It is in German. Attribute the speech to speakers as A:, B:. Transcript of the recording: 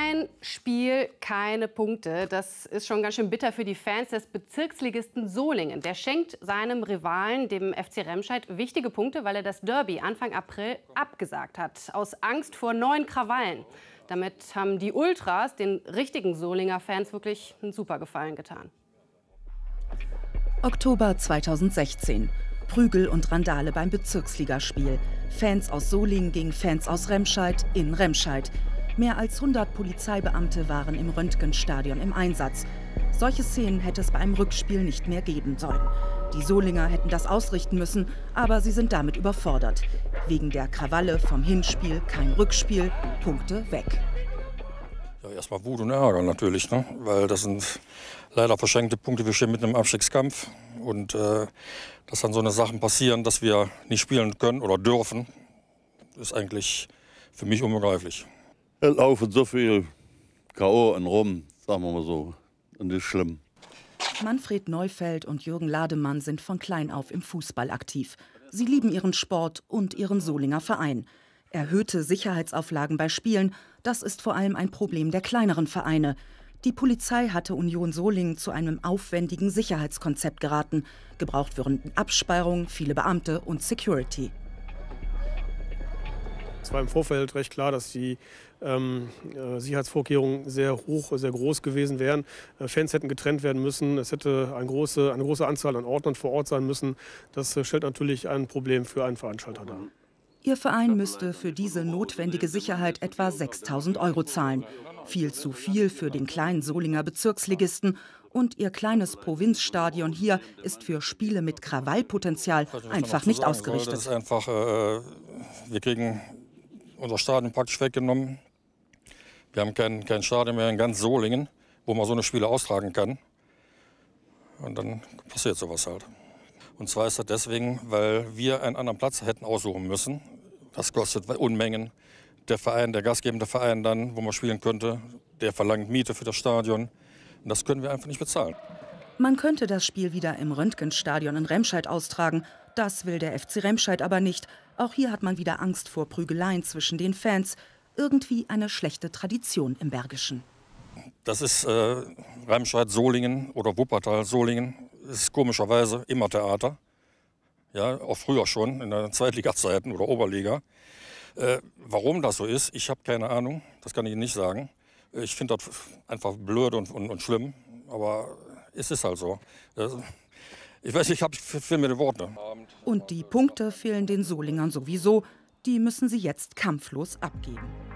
A: kein Spiel, keine Punkte. Das ist schon ganz schön bitter für die Fans des Bezirksligisten Solingen. Der schenkt seinem Rivalen, dem FC Remscheid, wichtige Punkte, weil er das Derby Anfang April abgesagt hat. Aus Angst vor neuen Krawallen. Damit haben die Ultras den richtigen Solinger Fans wirklich einen super Gefallen getan.
B: Oktober 2016. Prügel und Randale beim Bezirksligaspiel. Fans aus Solingen gegen Fans aus Remscheid in Remscheid. Mehr als 100 Polizeibeamte waren im Röntgenstadion im Einsatz. Solche Szenen hätte es bei einem Rückspiel nicht mehr geben sollen. Die Solinger hätten das ausrichten müssen, aber sie sind damit überfordert. Wegen der Krawalle vom Hinspiel kein Rückspiel, Punkte weg.
C: Ja, erstmal Wut und Ärger natürlich, ne? weil das sind leider verschenkte Punkte. Wir stehen mit einem Abstiegskampf und äh, dass dann so eine Sachen passieren, dass wir nicht spielen können oder dürfen, ist eigentlich für mich unbegreiflich. Es laufen so viel K.O. in Rom, sagen wir mal so. Und das ist schlimm.
B: Manfred Neufeld und Jürgen Lademann sind von klein auf im Fußball aktiv. Sie lieben ihren Sport und ihren Solinger Verein. Erhöhte Sicherheitsauflagen bei Spielen, das ist vor allem ein Problem der kleineren Vereine. Die Polizei hatte Union Solingen zu einem aufwendigen Sicherheitskonzept geraten. Gebraucht würden Absperrung, viele Beamte und Security
C: es war im Vorfeld recht klar, dass die ähm, äh, Sicherheitsvorkehrungen sehr hoch, sehr groß gewesen wären. Äh, Fans hätten getrennt werden müssen. Es hätte eine große, eine große Anzahl an Ordnern vor Ort sein müssen. Das äh, stellt natürlich ein Problem für einen Veranstalter dar.
B: Ihr Verein müsste für diese notwendige Sicherheit etwa 6.000 Euro zahlen. Viel zu viel für den kleinen Solinger Bezirksligisten. Und ihr kleines Provinzstadion hier ist für Spiele mit Krawallpotenzial einfach nicht ausgerichtet. Das ist
C: einfach, äh, wir kriegen unser Stadion praktisch weggenommen. Wir haben kein, kein Stadion mehr in ganz Solingen, wo man so eine Spiele austragen kann. Und dann passiert sowas halt. Und zwar ist das deswegen, weil wir einen anderen Platz hätten aussuchen müssen. Das kostet Unmengen. Der Verein, der gastgebende Verein dann, wo man spielen könnte, der verlangt Miete für das Stadion. Und das können wir einfach nicht bezahlen.
B: Man könnte das Spiel wieder im Röntgenstadion in Remscheid austragen das will der FC Remscheid aber nicht. Auch hier hat man wieder Angst vor Prügeleien zwischen den Fans. Irgendwie eine schlechte Tradition im Bergischen.
C: Das ist äh, Remscheid-Solingen oder Wuppertal-Solingen. Ist komischerweise immer Theater. Ja, auch früher schon, in der Zweitliga-Zeiten oder Oberliga. Äh, warum das so ist, ich habe keine Ahnung. Das kann ich Ihnen nicht sagen. Ich finde das einfach blöd und, und, und schlimm. Aber es ist halt so. Das, äh, ich weiß, ich habe viel mit Worte.
B: Und die Punkte fehlen den Solingern sowieso. Die müssen sie jetzt kampflos abgeben.